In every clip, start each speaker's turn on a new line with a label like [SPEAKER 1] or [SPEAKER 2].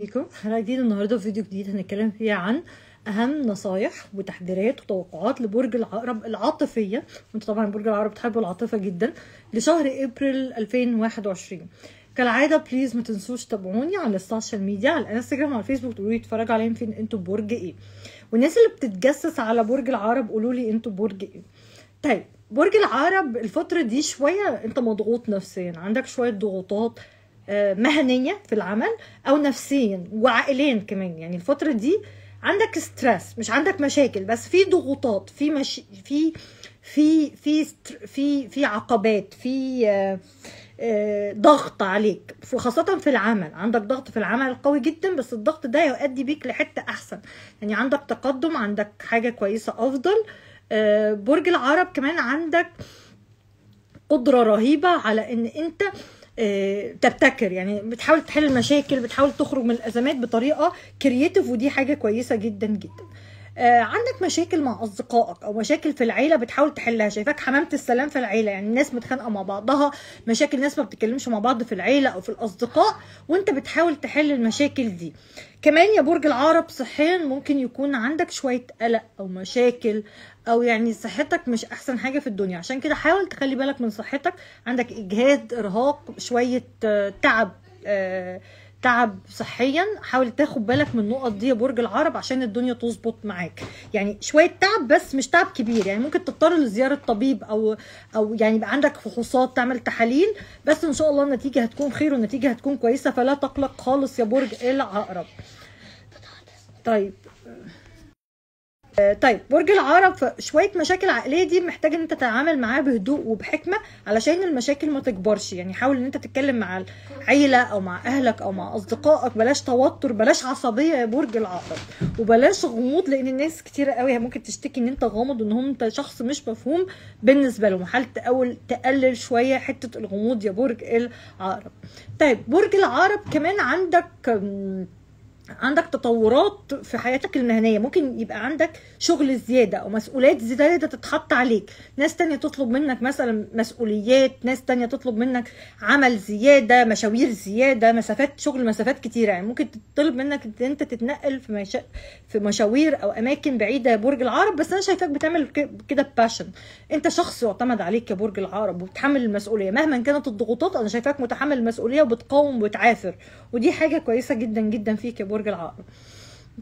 [SPEAKER 1] بيكم حلقه جديده النهارده في فيديو جديد هنتكلم فيه عن اهم نصايح وتحذيرات وتوقعات لبرج العقرب العاطفيه وانت طبعا برج العقرب بتحبوا العاطفه جدا لشهر ابريل 2021 كالعاده بليز ما تنسوش تتابعوني على السوشيال ميديا على الانستجرام وعلى الفيسبوك تقولوا لي اتفرجوا عليهم فين انتوا برج ايه والناس اللي بتتجسس على برج العقرب قولوا لي انتوا برج ايه طيب برج العقرب الفتره دي شويه انت مضغوط نفسيا عندك شويه ضغوطات آه، مهنيا في العمل او نفسيا وعائليا كمان يعني الفتره دي عندك ستريس مش عندك مشاكل بس في ضغوطات في مش في في في في في عقبات في آه، آه، ضغط عليك خاصة في العمل عندك ضغط في العمل قوي جدا بس الضغط ده يؤدي بيك لحتة أحسن يعني عندك تقدم عندك حاجة كويسة أفضل برج العرب كمان عندك قدرة رهيبة على إن أنت آه، تبتكر يعني بتحاول تحل المشاكل بتحاول تخرج من الازمات بطريقه كرييتيف ودي حاجه كويسه جدا جدا آه، عندك مشاكل مع اصدقائك او مشاكل في العيله بتحاول تحلها شايفاك حمامه السلام في العيله يعني الناس متخانقه مع بعضها مشاكل ناس ما بتتكلمش مع بعض في العيله او في الاصدقاء وانت بتحاول تحل المشاكل دي كمان يا برج العرب صحيا ممكن يكون عندك شويه قلق او مشاكل او يعني صحتك مش احسن حاجه في الدنيا عشان كده حاول تخلي بالك من صحتك عندك اجهاد ارهاق شويه آه، تعب آه، تعب صحيا حاول تاخد بالك من النقط دي يا برج العرب عشان الدنيا تظبط معاك يعني شويه تعب بس مش تعب كبير يعني ممكن تضطر لزياره طبيب او او يعني يبقى عندك فحوصات تعمل تحاليل بس ان شاء الله النتيجه هتكون خير والنتيجه هتكون كويسه فلا تقلق خالص يا برج العقرب طيب آه، طيب برج العقرب شويه مشاكل عقليه دي محتاج ان انت تتعامل معاها بهدوء وبحكمه علشان المشاكل ما تكبرش يعني حاول ان انت تتكلم مع العيله او مع اهلك او مع اصدقائك بلاش توتر بلاش عصبيه يا برج العقرب وبلاش غموض لان الناس كتيره قوي ممكن تشتكي ان انت غامض وان انت شخص مش مفهوم بالنسبه لهم حاول تقول تقلل شويه حته الغموض يا برج العقرب طيب برج العقرب كمان عندك عندك تطورات في حياتك المهنية ممكن يبقى عندك شغل زيادة أو مسؤوليات زيادة تتحط عليك ناس تانية تطلب منك مثلا مسؤوليات ناس تانية تطلب منك عمل زيادة مشاوير زيادة مسافات شغل مسافات كتيرة يعني ممكن تطلب منك ان انت تتنقل في, مشا... في مشاوير أو أماكن بعيدة برج العرب بس أنا شايفاك بتعمل كده باشن انت شخص يعتمد عليك يا برج العرب وبتحمل المسؤولية مهما كانت الضغوطات أنا شايفاك متحمل المسؤولية وبتقاوم وبتعافر ودي حاجة كويسة جدا جدا فيك يا برج برج العقرب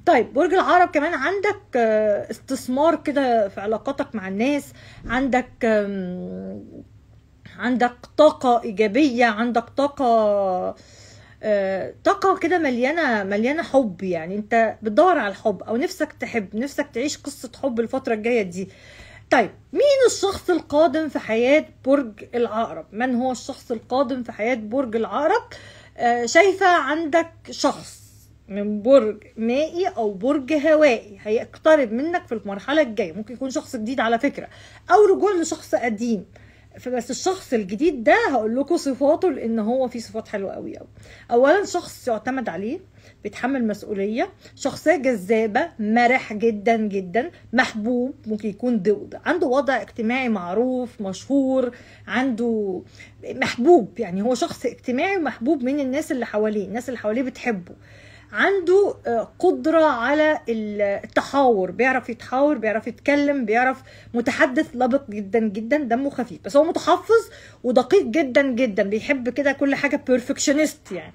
[SPEAKER 1] طيب برج العقرب كمان عندك آه، استثمار كده في علاقاتك مع الناس عندك عندك طاقة إيجابية عندك طاقة آه، طاقة كده مليانة مليانة حب يعني أنت بتدور على الحب أو نفسك تحب نفسك تعيش قصة حب الفترة الجاية دي طيب مين الشخص القادم في حياة برج العقرب من هو الشخص القادم في حياة برج العقرب آه، شايفة عندك شخص من برج مائي او برج هوائي هيقترب منك في المرحله الجايه ممكن يكون شخص جديد على فكره او رجوع لشخص قديم فبس الشخص الجديد ده هقول لكم صفاته لان هو فيه صفات حلوه قوي قوي اولا شخص يعتمد عليه بيتحمل مسؤوليه شخصيه جذابه مرح جدا جدا محبوب ممكن يكون دود عنده وضع اجتماعي معروف مشهور عنده محبوب يعني هو شخص اجتماعي ومحبوب من الناس اللي حواليه الناس اللي حواليه بتحبه عنده آه، قدرة على التحاور بيعرف يتحاور بيعرف يتكلم بيعرف متحدث لبق جدا جدا دمه خفيف بس هو متحفظ ودقيق جدا جدا بيحب كده كل حاجة بيرفكشنست يعني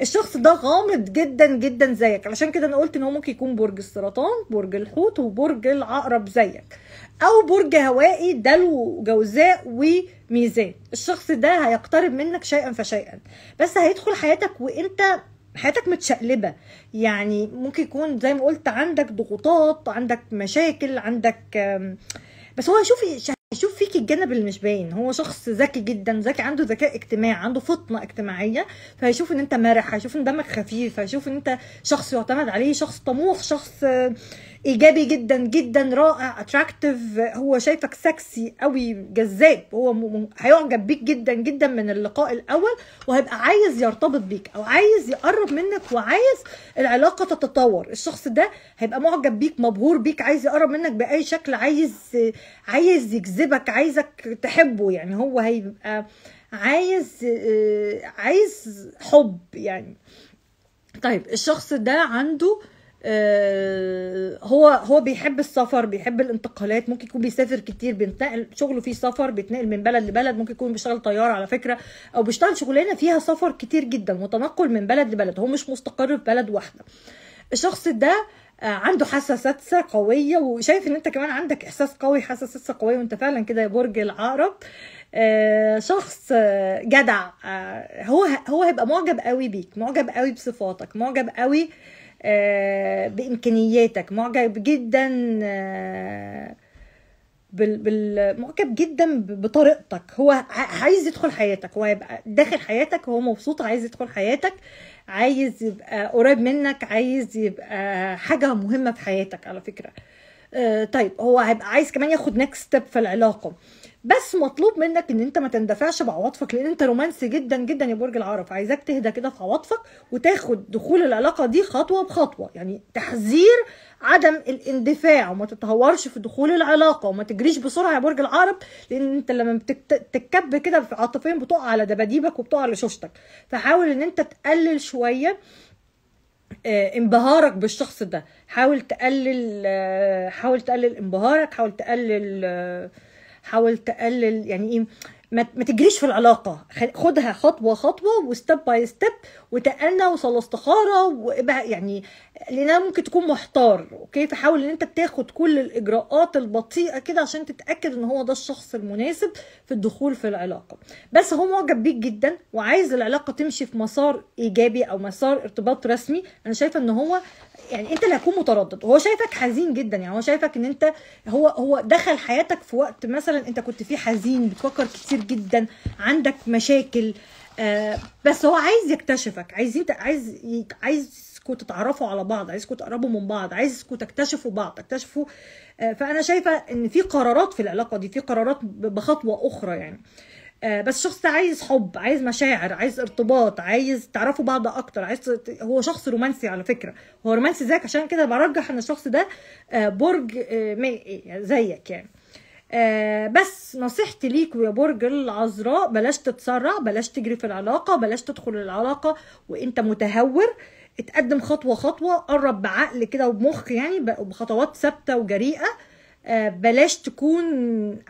[SPEAKER 1] الشخص ده غامض جدا جدا زيك علشان كده انا قلت ان هو ممكن يكون برج السرطان برج الحوت وبرج العقرب زيك او برج هوائي دلو جوزاء وميزان الشخص ده هيقترب منك شيئا فشيئا بس هيدخل حياتك وانت حياتك متشقلبه يعني ممكن يكون زي ما قلت عندك ضغوطات عندك مشاكل عندك بس هو شوف شوف في الجانب اللي مش باين هو شخص ذكي جدا ذكي عنده ذكاء اجتماعي عنده فطنه اجتماعيه فهيشوف ان انت مرح هيشوف ان دمك خفيف هيشوف ان انت شخص يعتمد عليه شخص طموح شخص ايجابي جدا جدا رائع اتراكتيف هو شايفك سكسي قوي جذاب هو م... هيعجب بيك جدا جدا من اللقاء الاول وهيبقى عايز يرتبط بيك او عايز يقرب منك وعايز العلاقه تتطور الشخص ده هيبقى معجب بيك مبهور بيك عايز يقرب منك باي شكل عايز عايز يجذبك عايز عايزك تحبه يعني هو هيبقى عايز آه، عايز حب يعني طيب الشخص ده عنده آه، هو هو بيحب السفر بيحب الانتقالات ممكن يكون بيسافر كتير بينتقل شغله فيه سفر بيتنقل من بلد لبلد ممكن يكون بيشتغل طيار على فكره او بيشتغل شغلانه فيها سفر كتير جدا وتنقل من بلد لبلد هو مش مستقر في بلد واحده الشخص ده آه، عنده حاسه سادسه قويه وشايف ان انت كمان عندك احساس قوي حاسه سادسه قويه وانت فعلا كده يا برج العقرب آه، شخص آه، جدع هو هو هيبقى معجب قوي بيك معجب قوي بصفاتك معجب قوي بامكانياتك معجب جدا معجب جدا بطريقتك هو عايز يدخل حياتك هو هيبقى داخل حياتك هو مبسوط عايز يدخل حياتك عايز يبقى قريب منك عايز يبقى حاجه مهمه في حياتك على فكره آه، طيب هو هيبقى عايز كمان ياخد نكست ستيب في العلاقه بس مطلوب منك ان انت ما تندفعش بعواطفك لان انت رومانسي جدا جدا يا برج العرب عايزاك تهدى كده في عواطفك وتاخد دخول العلاقه دي خطوه بخطوه يعني تحذير عدم الاندفاع وما تتهورش في دخول العلاقه وما تجريش بسرعه يا برج العرب لان انت لما بتتكب كده في عاطفيا بتقع على دباديبك وبتقع على شوشتك فحاول ان انت تقلل شويه آه، انبهارك بالشخص ده حاول تقلل آه، حاول تقلل انبهارك حاول تقلل آه، حاول تقلل يعني ايه ما تجريش في العلاقه خدها خطوه خطوه وستيب باي ستيب وتأنى وصل استخاره وابقى يعني لانها ممكن تكون محتار اوكي فحاول ان انت تاخد كل الاجراءات البطيئه كده عشان تتاكد ان هو ده الشخص المناسب في الدخول في العلاقه بس هو معجب بيك جدا وعايز العلاقه تمشي في مسار ايجابي او مسار ارتباط رسمي انا شايفه ان هو يعني انت اللي هتكون متردد هو شايفك حزين جدا يعني هو شايفك ان انت هو هو دخل حياتك في وقت مثلا انت كنت فيه حزين بتفكر كتير كتير جدا عندك مشاكل آه بس هو عايز يكتشفك عايز يبدا عايز عايزكم تتعرفوا على بعض عايزكم تقربوا من بعض عايزكم تكتشفوا بعض تكتشفوا آه فانا شايفه ان في قرارات في العلاقه دي في قرارات بخطوه اخرى يعني آه بس الشخص ده عايز حب عايز مشاعر عايز ارتباط عايز تعرفوا بعض اكتر عايز هو شخص رومانسي على فكره هو رومانسي زيك عشان كده برجح ان الشخص ده آه، برج آه، زيك يعني آه بس نصيحتي ليكوا يا برج العذراء بلاش تتسرع بلاش تجري في العلاقه بلاش تدخل العلاقه وانت متهور اتقدم خطوه خطوه قرب بعقل كده وبمخ يعني بخطوات ثابته وجريئه آه بلاش تكون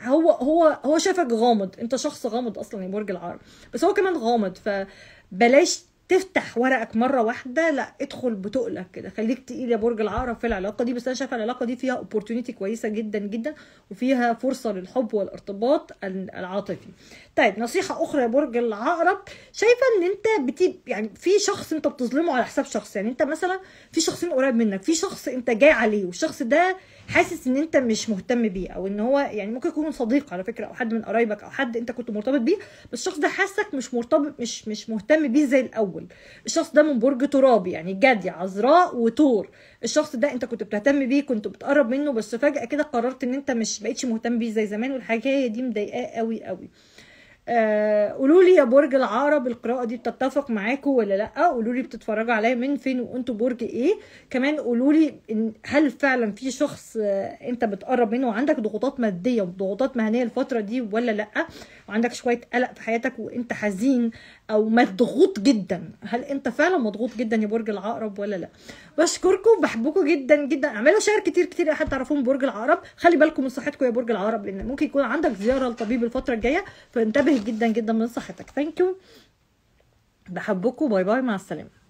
[SPEAKER 1] هو هو هو شافك غامض انت شخص غامض اصلا يا برج العقرب بس هو كمان غامض فبلاش تفتح ورقك مره واحده لا ادخل بتقلك كده خليك تقيل يا برج العقرب في العلاقه دي بس انا شايفه العلاقه دي فيها اوبورتونيتي كويسه جدا جدا وفيها فرصه للحب والارتباط العاطفي طيب نصيحه اخرى يا برج العقرب شايفه ان انت بتيب يعني في شخص انت بتظلمه على حساب شخص يعني انت مثلا في شخصين قريب منك في شخص انت جاي عليه والشخص ده حاسس ان انت مش مهتم بيه او ان هو يعني ممكن يكون صديق على فكره او حد من قرايبك او حد انت كنت مرتبط بيه بس الشخص ده حاسك مش مرتبط مش مش مهتم بيه زي الاول الشخص ده من برج ترابي يعني جدي عذراء وتور الشخص ده انت كنت بتهتم بيه كنت بتقرب منه بس فجاه كده قررت ان انت مش بقيتش مهتم بيه زي زمان والحكايه دي مضايقاه قوي قوي آه، قولوا لي يا برج العقرب القراءه دي بتتفق معاكم ولا لا قولوا لي بتتفرجوا عليا من فين وانتوا برج ايه كمان قولوا لي هل فعلا في شخص آه، انت بتقرب منه وعندك ضغوطات ماديه وضغوطات مهنيه الفتره دي ولا لا وعندك شويه قلق في حياتك وانت حزين او مضغوط جدا هل انت فعلا مضغوط جدا يا برج العقرب ولا لا بشكركم بحبكم جدا جدا اعملوا شير كتير كتير لحد تعرفون برج العقرب خلي بالكم من صحتكم يا برج العقرب لان ممكن يكون عندك زياره لطبيب الفتره الجايه فانتبه جدا جدا من صحتك ثانك يو بحبكم باي باي مع السلامه